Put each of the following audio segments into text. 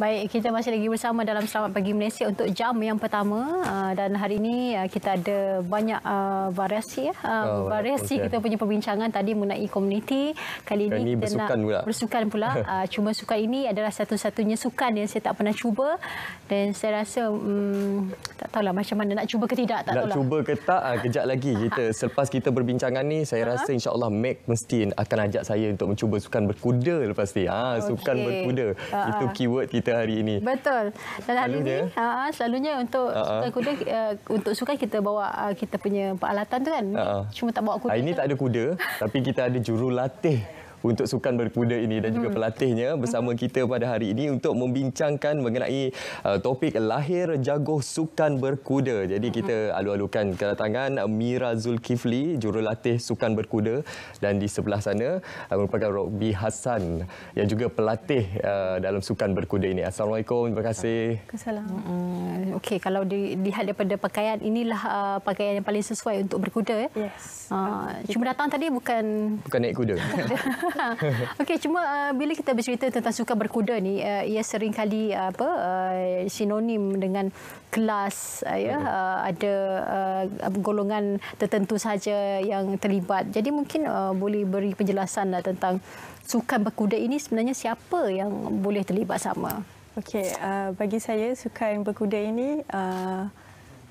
Baik, kita masih lagi bersama dalam Selamat Pagi Malaysia untuk jam yang pertama ah, dan hari ini ah, kita ada banyak ah, variasi ya. Oh, variasi kita punya perbincangan tadi mengenai komuniti. Kali ini kita bersukan nak pula. bersukan pula. uh, cuma sukan ini adalah satu-satunya sukan yang saya tak pernah cuba dan saya rasa um, tak lah macam mana nak cuba ke tidak. Tak tahu lah. nak cuba ke tak, uh, kejap lagi. kita Selepas kita berbincangan ni saya uh-huh. rasa insyaAllah Mac mesti akan ajak saya untuk mencuba sukan berkuda lepas ni. Ha, sukan okay. berkuda. Itu keyword kita kita hari ini. Betul. Dan hari ini, ha, ah, ah, selalunya untuk uh-uh. Ah, sukan kuda, uh, eh, untuk sukan kita bawa uh, kita punya peralatan tu kan. Uh-uh. Cuma tak bawa kuda. Hari ini tak ada kuda, tapi kita ada jurulatih untuk sukan berkuda ini dan juga hmm. pelatihnya bersama hmm. kita pada hari ini untuk membincangkan mengenai uh, topik lahir jago sukan berkuda. Jadi kita hmm. alu-alukan kedatangan Mira Zulkifli, jurulatih sukan berkuda dan di sebelah sana uh, merupakan Robi Hassan yang juga pelatih uh, dalam sukan berkuda ini. Assalamualaikum, terima kasih. Assalamualaikum okey kalau dilihat daripada pakaian inilah uh, pakaian yang paling sesuai untuk berkuda ya. Yes. Uh, cuma datang tadi bukan bukan naik kuda. okey cuma uh, bila kita bercerita tentang suka berkuda ni uh, ia sering kali uh, apa uh, sinonim dengan kelas uh, ya uh, ada uh, golongan tertentu saja yang terlibat. Jadi mungkin uh, boleh beri penjelasan uh, tentang sukan berkuda ini sebenarnya siapa yang boleh terlibat sama. Okey, uh, bagi saya sukan berkuda ini uh,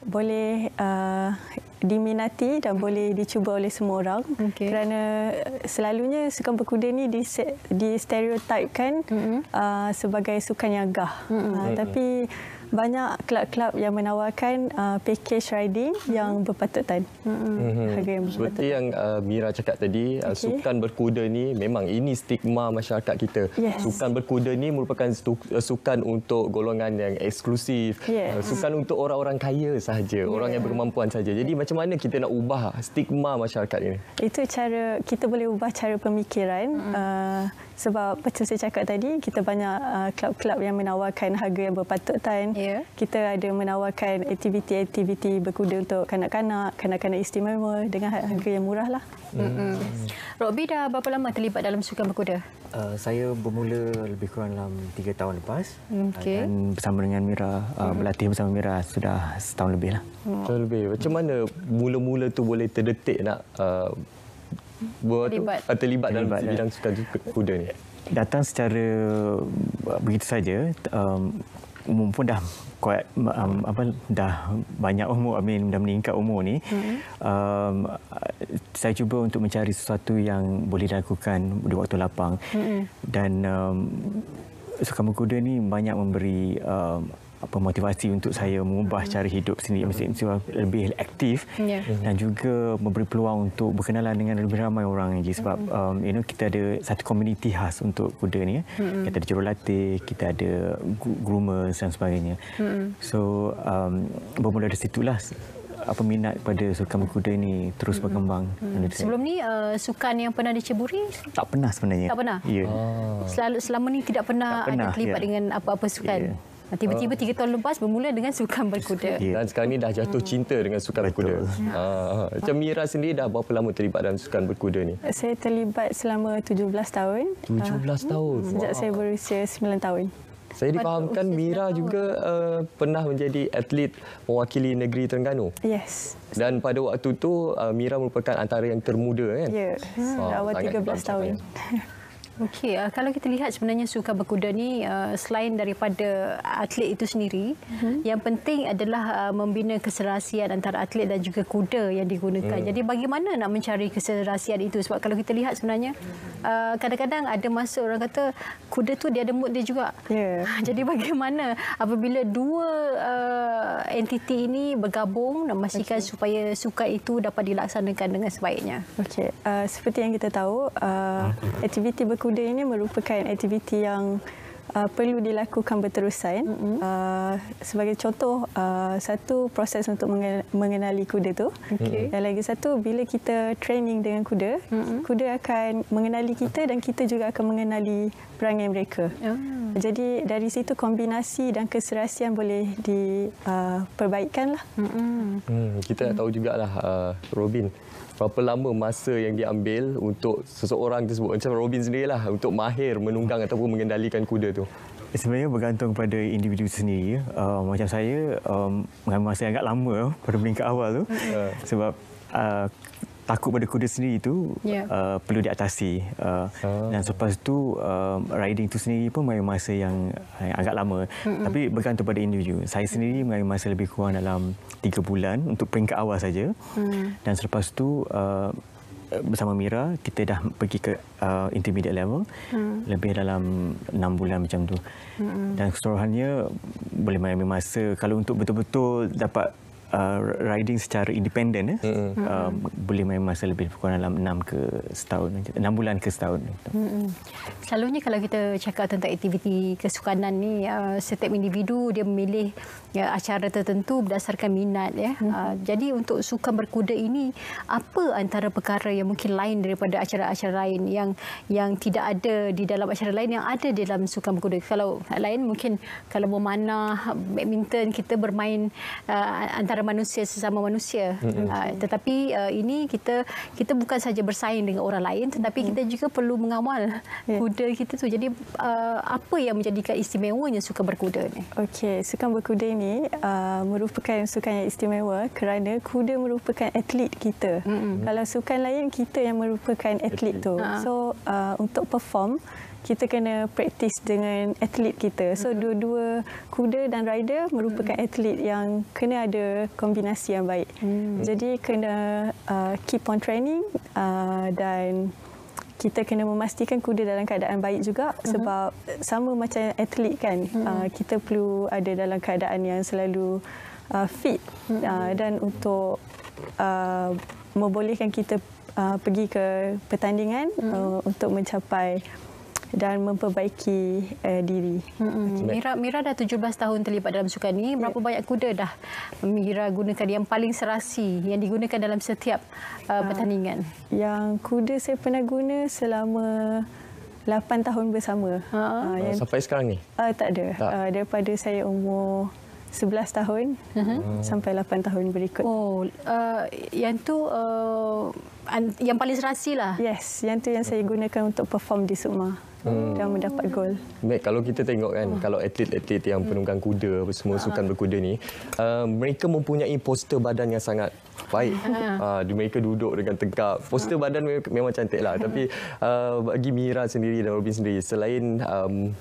boleh uh, diminati dan boleh dicuba oleh semua orang okay. kerana uh, selalunya sukan berkuda ni di di stereotipkan mm-hmm. uh, sebagai sukan yang gah mm-hmm. uh, tapi banyak klub-klub yang menawarkan uh, package riding -hmm. yang berpatutan. Mm -hmm. Mhm. Harga yang berpatutan. Seperti yang uh, Mira cakap tadi, okay. uh, sukan berkuda ni memang ini stigma masyarakat kita. Yes. Sukan berkuda ni merupakan uh, sukan untuk golongan yang eksklusif. Yes. Uh, sukan mm. untuk orang-orang kaya sahaja, yeah. orang yang bermampuan saja. Jadi yeah. macam mana kita nak ubah stigma masyarakat ini? Itu cara kita boleh ubah cara pemikiran. Mm. Uh, sebab macam saya cakap tadi, kita banyak klub-klub uh, yang menawarkan harga yang berpatutan. Ya. yeah. kita ada menawarkan aktiviti-aktiviti berkuda untuk kanak-kanak, kanak-kanak istimewa dengan harga yang murah. Lah. Mm-hmm. Robby dah berapa lama terlibat dalam sukan berkuda? Uh, saya bermula lebih kurang dalam tiga tahun lepas okay. dan bersama dengan Mira, uh, berlatih bersama Mira sudah setahun lebih. Lah. Mm. Setahun lebih. Macam mana mula-mula tu boleh terdetik nak uh, buat terlibat. Tu, terlibat, ah, terlibat dalam bidang ya. sukan berkuda ni? Datang secara begitu saja. Um, umum pun dah kuat um, apa dah banyak umur I mean dah meningkat umur ni mm-hmm. um, saya cuba untuk mencari sesuatu yang boleh dilakukan di waktu lapang mm-hmm. dan um, Sukamukuda ni banyak memberi um, apa motivasi untuk saya mengubah hmm. cara hidup sini mesti hmm. mesti lebih aktif yeah. dan juga memberi peluang untuk berkenalan dengan lebih ramai orang lagi sebab mm-hmm. um, you know kita ada satu komuniti khas untuk kuda ni ya. hmm kita ada jurulatih kita ada groomers dan sebagainya mm-hmm. so um, bermula dari situlah apa minat pada sukan kuda ini terus mm-hmm. berkembang. Mm-hmm. Sebelum ni uh, sukan yang pernah diceburi? Tak pernah sebenarnya. Tak pernah. Yeah. Oh. Ah. Selalu selama ni tidak pernah, tak pernah ada terlibat yeah. dengan apa-apa sukan. Yeah. Tiba-tiba tiga tahun lepas bermula dengan sukan berkuda. Dan sekarang ini dah jatuh hmm. cinta dengan sukan Betul. berkuda. Ah, ah. Macam Mira sendiri dah berapa lama terlibat dalam sukan berkuda ni? Saya terlibat selama 17 tahun. 17 ah, tahun? Sejak saya berusia 9 tahun. Saya dipahamkan Mira juga uh, pernah menjadi atlet mewakili negeri Terengganu. Yes. Dan pada waktu tu uh, Mira merupakan antara yang termuda kan? Ya. Yeah. Wow, awal 13 tahun. Okey, uh, kalau kita lihat sebenarnya suka berkuda ni uh, selain daripada atlet itu sendiri, uh-huh. yang penting adalah uh, membina keserasian antara atlet dan juga kuda yang digunakan. uh Jadi bagaimana nak mencari keserasian itu sebab kalau kita lihat sebenarnya uh, kadang-kadang ada masa orang kata kuda tu dia ada mood dia juga. Yeah. Jadi bagaimana apabila dua uh, entiti ini bergabung nak memastikan okay. supaya suka itu dapat dilaksanakan dengan sebaiknya. Okey, uh, seperti yang kita tahu, uh, hmm. aktiviti berkuda kuda ini merupakan aktiviti yang uh, perlu dilakukan berterusan. Mm -hmm. uh, sebagai contoh, uh, satu proses untuk mengenali kuda tu. Okay. Dan lagi satu, bila kita training dengan kuda, mm -hmm. kuda akan mengenali kita dan kita juga akan mengenali perangai mereka. Mm. Jadi dari situ kombinasi dan keserasian boleh diperbaikkan. Uh, mm -hmm. mm, kita mm. tahu juga, uh, Robin, berapa lama masa yang diambil untuk seseorang tersebut macam Robin sendirilah untuk mahir menunggang ataupun mengendalikan kuda tu? Sebenarnya bergantung pada individu sendiri. Uh, macam saya um, mengambil masa yang agak lama pada peringkat awal tu uh. sebab uh, takut pada kuda sendiri itu yeah. uh, perlu diatasi uh, oh. dan selepas itu uh, um, riding tu sendiri pun mengambil masa yang, yang agak lama Mm-mm. tapi bergantung pada individu saya sendiri mengambil masa lebih kurang dalam tiga bulan untuk peringkat awal saja mm. dan selepas itu uh, bersama Mira kita dah pergi ke uh, intermediate level hmm. lebih dalam enam bulan macam tu. Hmm. Dan keseluruhannya boleh mengambil masa kalau untuk betul-betul dapat uh, riding secara independen ya. Eh? Mm-hmm. Uh, um, boleh main masa lebih kurang dalam 6 ke setahun 6 bulan ke setahun. Mm-hmm. Selalunya kalau kita cakap tentang aktiviti kesukanan ni uh, setiap individu dia memilih uh, acara tertentu berdasarkan minat ya. Mm-hmm. Uh, jadi untuk sukan berkuda ini apa antara perkara yang mungkin lain daripada acara-acara lain yang yang tidak ada di dalam acara lain yang ada di dalam sukan berkuda. Kalau lain mungkin kalau memanah badminton kita bermain uh, antara antara manusia sesama manusia. Mm-hmm. Uh, tetapi uh, ini kita kita bukan saja bersaing dengan orang lain, tetapi mm-hmm. kita mm. juga perlu mengawal yeah. kuda kita tu. Jadi uh, apa yang menjadikan istimewanya suka berkuda ni? Okey, sukan berkuda ini uh, merupakan sukan yang istimewa kerana kuda merupakan atlet kita. Mm-hmm. Kalau sukan lain kita yang merupakan atlet, atlet. tu. Uh-huh. So uh, untuk perform kita kena praktis dengan atlet kita. So mm-hmm. dua-dua kuda dan rider merupakan mm-hmm. atlet yang kena ada kombinasi yang baik. Hmm. Jadi kena uh, keep on training uh, dan kita kena memastikan kuda dalam keadaan baik juga mm-hmm. sebab uh-huh. sama macam atlet kan uh uh, kita perlu ada dalam keadaan yang selalu uh, fit uh uh, dan untuk uh, membolehkan kita uh, pergi ke pertandingan uh uh, untuk mencapai dan memperbaiki uh, diri. Hmm. Mira Mira dah 17 tahun terlibat dalam sukan ini. Berapa yeah. banyak kuda dah Mira gunakan yang paling serasi yang digunakan dalam setiap uh, pertandingan? Uh, yang kuda saya pernah guna selama 8 tahun bersama. Uh, uh, yang... Sampai sekarang ni? Uh, tak ada. Tak. Uh, daripada saya umur 11 tahun uh-huh. sampai 8 tahun berikut. Oh, uh, yang tu uh, yang paling serasi lah. Yes, yang tu yang saya gunakan untuk perform di Sukma. Hmm. dan mendapat gol. Mac, kalau kita tengok kan, hmm. kalau atlet-atlet yang hmm. penunggang kuda, semua hmm. sukan berkuda ni, uh, mereka mempunyai poster badan yang sangat baik. Uh, mereka duduk dengan tegak. Poster hmm. badan memang cantik lah. Tapi uh, bagi Mira sendiri dan Robin sendiri, selain um,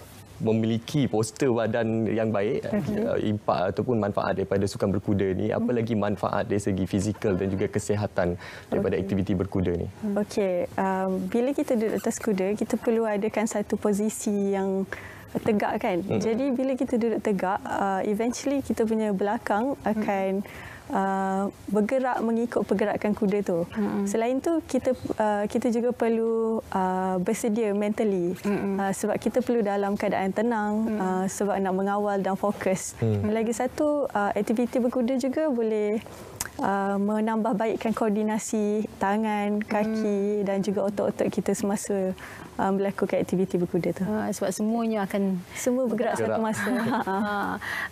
memiliki poster badan yang baik okay. Eh, mhm. eh, impak ataupun manfaat daripada sukan berkuda ni apa mhm. lagi manfaat dari segi fizikal dan juga kesihatan daripada okay. aktiviti berkuda ni okey um, bila kita duduk atas kuda kita perlu adakan satu posisi yang tegak kan hmm. jadi bila kita duduk tegak uh, eventually kita punya belakang mhm. akan hmm uh, bergerak mengikut pergerakan kuda tu. Mm -hmm. Selain tu kita uh, kita juga perlu uh, bersedia mentally mm -hmm. uh, sebab kita perlu dalam keadaan tenang mm -hmm. uh, sebab nak mengawal dan fokus. Mm. Lagi satu uh, aktiviti berkuda juga boleh Uh, menambah baikkan koordinasi tangan, kaki hmm. dan juga otot-otot kita semasa um, uh, melakukan aktiviti berkuda tu. Ha, sebab semuanya akan semua bergerak, bergerak. satu masa. ha.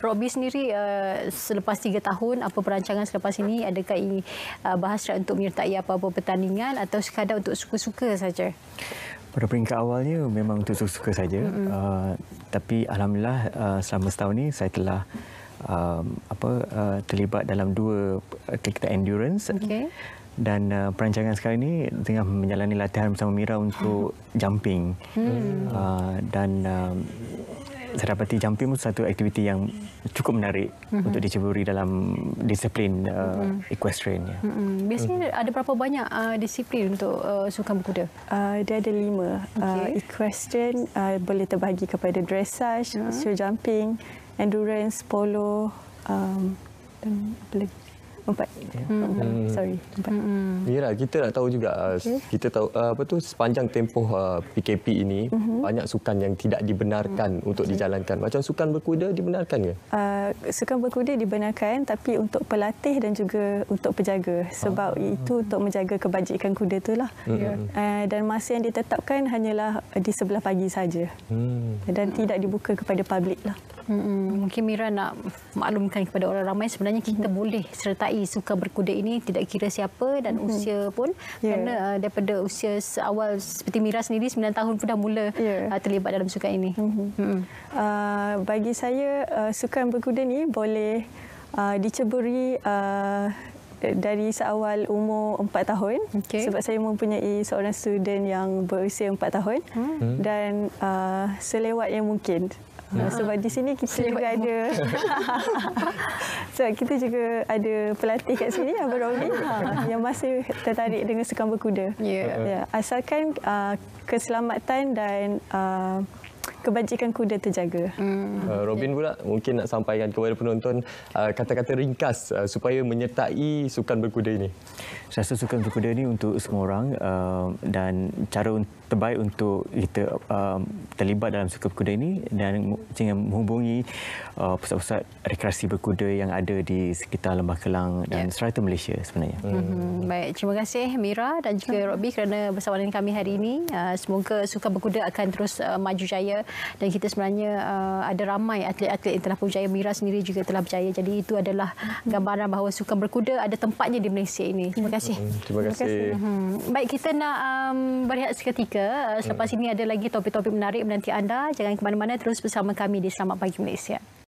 Robby sendiri uh, selepas tiga tahun apa perancangan selepas ini adakah ini uh, bahasa untuk menyertai apa-apa pertandingan atau sekadar untuk suka-suka saja? Pada peringkat awalnya memang untuk suka-suka saja. Mm-hmm. Uh, tapi alhamdulillah uh, selama setahun ini saya telah um, apa uh, terlibat dalam dua atletik uh, endurance. Okay. Dan uh, perancangan sekarang ini tengah menjalani latihan bersama Mira untuk hmm. jumping. Hmm. Uh, dan um, serapati jumping itu satu aktiviti yang cukup menarik mm -hmm. untuk diceburi dalam disiplin uh, mm -hmm. equestrian. Mm -hmm. Biasanya mm -hmm. ada berapa banyak uh, disiplin untuk uh, sukan berkuda? Uh, dia ada lima. Okay. Uh, equestrian uh, boleh terbagi kepada dressage, uh mhm. -huh. show jumping, endurance, polo um, dan apa lagi? Empat. Ya. Hmm. hmm. Sorry. Empat. Hmm. Yalah, kita nak tahu juga. Okay. Kita tahu uh, apa tu sepanjang tempoh PKP uh, ini mm-hmm. banyak sukan yang tidak dibenarkan mm-hmm. untuk okay. dijalankan. Macam sukan berkuda dibenarkan ke? Uh, sukan berkuda dibenarkan tapi untuk pelatih dan juga untuk penjaga sebab ha. itu untuk menjaga kebajikan kuda itulah. Hmm. Ya. Yeah. Uh, dan masa yang ditetapkan hanyalah di sebelah pagi saja. Hmm. Dan tidak dibuka kepada publiklah. Hmm. Mungkin Mira nak maklumkan kepada orang ramai sebenarnya kita hmm. boleh sertai menyertai suka berkuda ini tidak kira siapa dan mm -hmm. usia pun yeah. kerana uh, daripada usia awal seperti Mira sendiri 9 tahun pun dah mula yeah. uh, terlibat dalam suka ini. Mm -hmm. Mm -hmm. Uh, bagi saya uh, sukan berkuda ni boleh uh, diceburi uh, Eh, dari seawal umur 4 tahun okay. sebab saya mempunyai seorang student yang berusia 4 tahun hmm. hmm. dan uh, selewat yang mungkin Ha. Sebab di sini kita Selibat juga ada Sebab kita juga ada pelatih kat sini Abang Robin ha. Yang masih tertarik dengan sukan berkuda yeah. Yeah. Asalkan uh, keselamatan dan uh, kebajikan kuda terjaga. Hmm. Uh, Robin pula mungkin nak sampaikan kepada penonton uh, kata-kata uh, ringkas uh, supaya menyertai sukan berkuda ini. Saya rasa sukan berkuda ini untuk semua orang uh, dan cara terbaik untuk kita uh, terlibat dalam sukan berkuda ini dan dengan menghubungi uh, pusat-pusat rekreasi berkuda yang ada di sekitar Lembah Kelang dan yeah. serata Malaysia sebenarnya. Hmm. hmm. Baik, terima kasih Mira dan juga hmm. Robby kerana bersama dengan kami hari ini. Uh, semoga sukan berkuda akan terus uh, maju jaya dan kita sebenarnya uh, ada ramai atlet-atlet yang telah berjaya Mira sendiri juga telah berjaya jadi itu adalah gambaran bahawa sukan berkuda ada tempatnya di Malaysia ini terima kasih terima kasih, terima kasih. Hmm. baik kita nak um, berehat seketika uh, selepas hmm. ini ada lagi topik-topik menarik menanti anda jangan ke mana-mana terus bersama kami di Selamat Pagi Malaysia